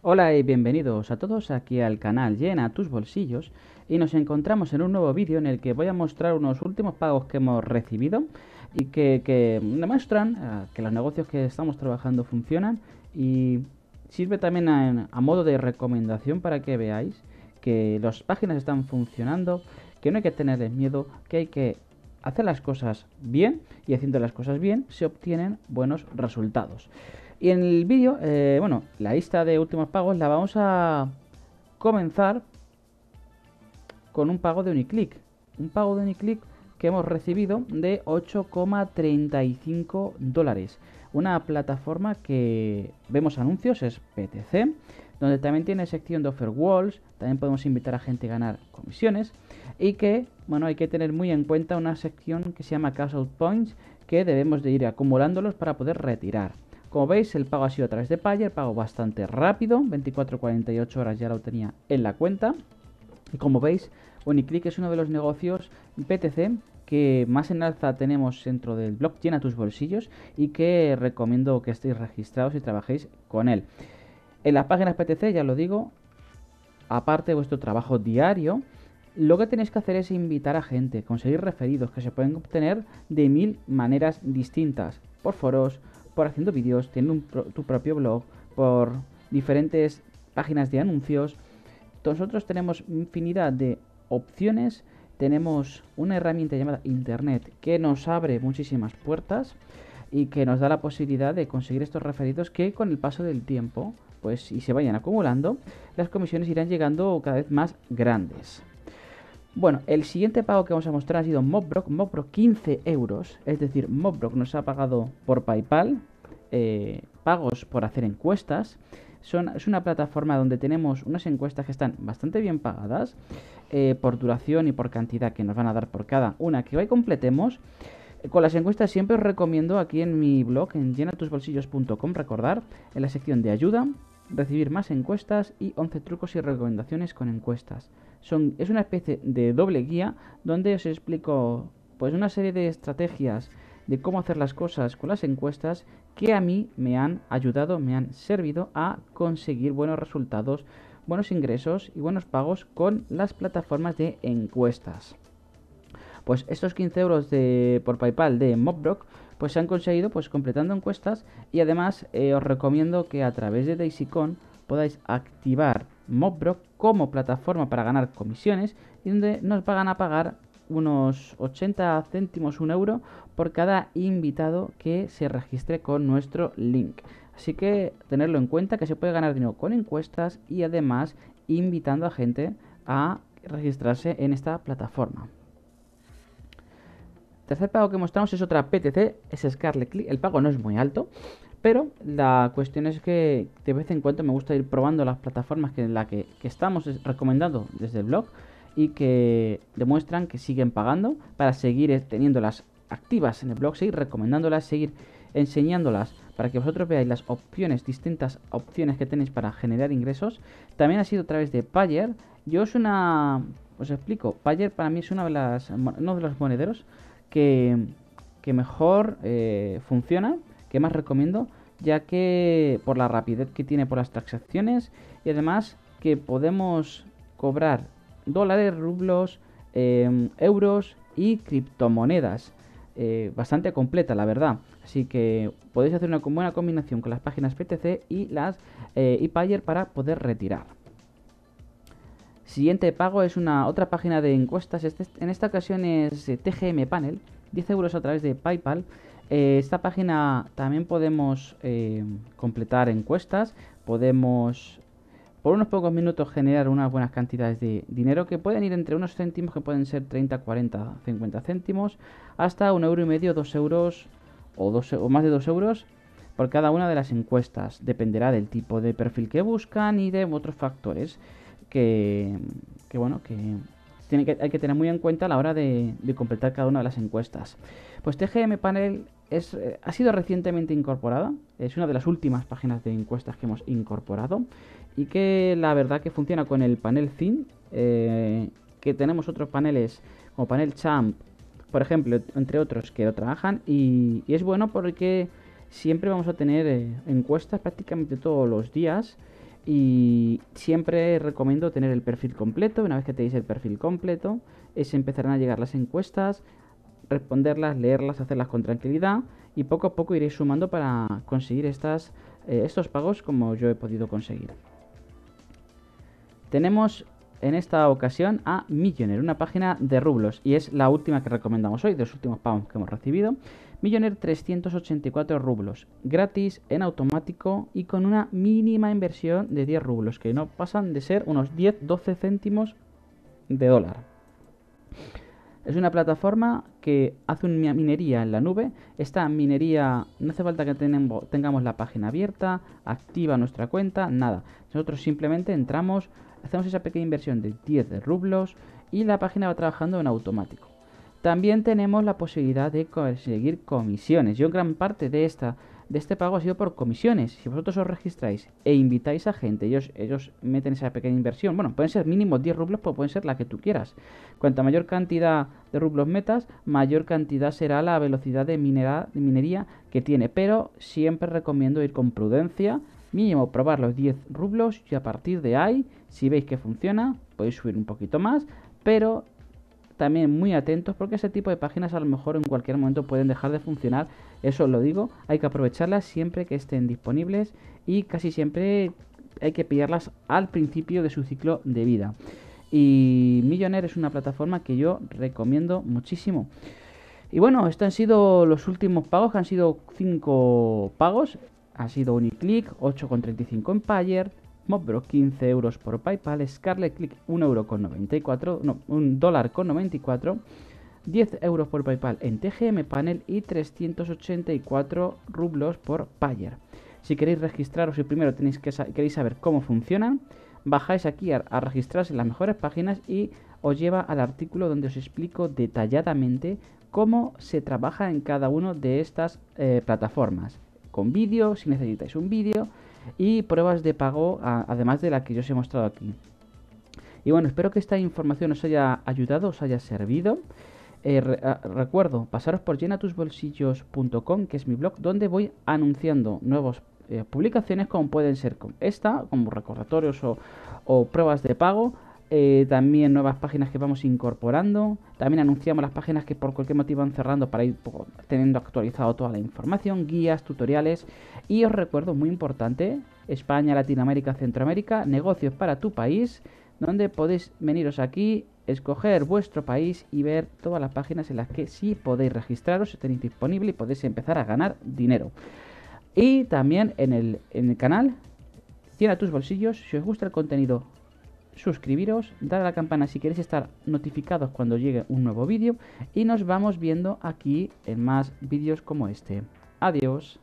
Hola y bienvenidos a todos aquí al canal Llena tus bolsillos y nos encontramos en un nuevo vídeo en el que voy a mostrar unos últimos pagos que hemos recibido y que, que demuestran ah, que los negocios que estamos trabajando funcionan y sirve también a, modo de recomendación para que veáis que las páginas están funcionando, que no hay que tener miedo, que hay que hacer las cosas bien y haciendo las cosas bien se obtienen buenos resultados. Y en el vídeo, eh, bueno, la lista de últimos pagos la vamos a comenzar con un pago de Uniclick. Un pago de Uniclick que hemos recibido de 8,35 dólares. Una plataforma que vemos anuncios, es PTC, donde también tiene sección de offer walls, también podemos invitar a gente a ganar comisiones y que, bueno, hay que tener muy en cuenta una sección que se llama Castle points que debemos de ir acumulándolos para poder retirar. Como veis, el pago ha sido a través de Payer, pago bastante rápido, 24-48 horas ya lo tenía en la cuenta. Y como veis, Uniclick es uno de los negocios PTC que más en alza tenemos dentro del blog, llena tus bolsillos y que recomiendo que estéis registrados y trabajéis con él. En las páginas PTC, ya lo digo, aparte de vuestro trabajo diario, lo que tenéis que hacer es invitar a gente, conseguir referidos que se pueden obtener de mil maneras distintas, por foros, por haciendo vídeos, teniendo tu propio blog, por diferentes páginas de anuncios. Nosotros tenemos infinidad de opciones. Tenemos una herramienta llamada Internet que nos abre muchísimas puertas y que nos da la posibilidad de conseguir estos referidos que con el paso del tiempo, pues si se vayan acumulando, las comisiones irán llegando cada vez más grandes. Bueno, el siguiente pago que vamos a mostrar ha sido Mobbrock. Mobbrock 15 euros. Es decir, Mobbrock nos ha pagado por PayPal. Eh, pagos por hacer encuestas. Son, es una plataforma donde tenemos unas encuestas que están bastante bien pagadas. Eh, por duración y por cantidad que nos van a dar por cada una que hoy completemos. Eh, con las encuestas siempre os recomiendo aquí en mi blog, en llenatusbolsillos.com, recordar, en la sección de ayuda, recibir más encuestas y 11 trucos y recomendaciones con encuestas. Son, es una especie de doble guía donde os explico pues una serie de estrategias de cómo hacer las cosas con las encuestas que a mí me han ayudado, me han servido a conseguir buenos resultados, buenos ingresos y buenos pagos con las plataformas de encuestas. Pues estos 15 euros de, por PayPal de Mobbrock pues se han conseguido pues completando encuestas y además eh, os recomiendo que a través de DaisyCon podáis activar Mobbro como plataforma para ganar comisiones y donde nos pagan a pagar unos 80 céntimos, un euro por cada invitado que se registre con nuestro link. Así que tenerlo en cuenta que se puede ganar dinero con encuestas y además invitando a gente a registrarse en esta plataforma tercer pago que mostramos es otra PTC, es Scarlet Click. El pago no es muy alto, pero la cuestión es que de vez en cuando me gusta ir probando las plataformas que, en las que, estamos recomendando desde el blog y que demuestran que siguen pagando para seguir teniéndolas activas en el blog, seguir recomendándolas, seguir enseñándolas para que vosotros veáis las opciones, distintas opciones que tenéis para generar ingresos. También ha sido a través de Payer. Yo es una... Os explico, Payer para mí es una de las, uno de los monederos que, mejor eh, funciona, que más recomiendo, ya que por la rapidez que tiene por las transacciones y además que podemos cobrar dólares, rublos, em, euros y criptomonedas. Eh, bastante completa, la verdad. Así que podéis hacer una buena combinación con las páginas PTC y las ePayer eh, para poder retirar. Siguiente pago es una otra página de encuestas. Este, en esta ocasión es eh, TGM Panel, 10 euros a través de PayPal. Eh, esta página también podemos eh, completar encuestas, podemos por unos pocos minutos generar unas buenas cantidades de dinero que pueden ir entre unos céntimos, que pueden ser 30, 40, 50 céntimos, hasta un euro y medio, dos euros o, o más de dos euros por cada una de las encuestas. Dependerá del tipo de perfil que buscan y de otros factores que, bueno, que, tiene hay que tener muy en cuenta a la hora de, completar cada una de las encuestas. Pues TGM Panel es, eh, ha sido recientemente incorporada, es una de las últimas páginas de encuestas que hemos incorporado y que la verdad que funciona con el panel Thin, eh, que tenemos otros paneles como panel Champ, por ejemplo, entre otros que lo trabajan y, es bueno porque siempre vamos a tener eh, encuestas prácticamente todos los días y siempre recomiendo tener el perfil completo. Una vez que tenéis el perfil completo, es empezarán a llegar las encuestas, responderlas, leerlas, hacerlas con tranquilidad y poco a poco iréis sumando para conseguir estas, eh, estos pagos como yo he podido conseguir. Tenemos en esta ocasión a Millionaire, una página de rublos, y es la última que recomendamos hoy, de los últimos pagos que hemos recibido. Millionaire 384 rublos, gratis, en automático y con una mínima inversión de 10 rublos, que no pasan de ser unos 10-12 céntimos de dólar. Es una plataforma que hace una minería en la nube. Esta minería no hace falta que tengamos la página abierta, activa nuestra cuenta, nada. Nosotros simplemente entramos, hacemos esa pequeña inversión de 10 rublos y la página va trabajando en automático. También tenemos la posibilidad de conseguir comisiones. Yo gran parte de, esta, de este pago ha sido por comisiones. Si vosotros os registráis e invitáis a gente, ellos, ellos meten esa pequeña inversión. Bueno, pueden ser mínimo 10 rublos, pero pueden ser la que tú quieras. Cuanta mayor cantidad de rublos metas, mayor cantidad será la velocidad de minería que tiene. Pero siempre recomiendo ir con prudencia mínimo probar los 10 rublos y a partir de ahí, si veis que funciona, podéis subir un poquito más, pero también muy atentos porque ese tipo de páginas a lo mejor en cualquier momento pueden dejar de funcionar, eso lo digo, hay que aprovecharlas siempre que estén disponibles y casi siempre hay que pillarlas al principio de su ciclo de vida. Y Millionaire es una plataforma que yo recomiendo muchísimo. Y bueno, estos han sido los últimos pagos, han sido 5 pagos. Ha sido Uniclick, 8,35 en Payer, Mobbro 15 euros por PayPal, Scarlet Click 1 euro no, dólar con 94, 10 euros por PayPal en TGM Panel y 384 rublos por Payer. Si queréis registraros y primero tenéis que queréis saber cómo funcionan, bajáis aquí a, registrarse en las mejores páginas y os lleva al artículo donde os explico detalladamente cómo se trabaja en cada una de estas eh, plataformas con vídeo, si necesitáis un vídeo, y pruebas de pago, además de la que yo os he mostrado aquí. Y bueno, espero que esta información os haya ayudado, os haya servido. Eh, ah, recuerdo, pasaros por llenatusbolsillos.com, que es mi blog, donde voy anunciando nuevas eh, publicaciones como pueden ser con esta, como recordatorios o pruebas de pago, eh, también nuevas páginas que vamos incorporando. También anunciamos las páginas que por cualquier motivo van cerrando para ir teniendo actualizado toda la información, guías, tutoriales. Y os recuerdo, muy importante, España, Latinoamérica, Centroamérica, negocios para tu país, donde podéis veniros aquí, escoger vuestro país y ver todas las páginas en las que sí podéis registraros, tenéis disponible y podéis empezar a ganar dinero. Y también en el, en el canal, tiene tus bolsillos, si os gusta el contenido suscribiros, dar a la campana si queréis estar notificados cuando llegue un nuevo vídeo y nos vamos viendo aquí en más vídeos como este. Adiós.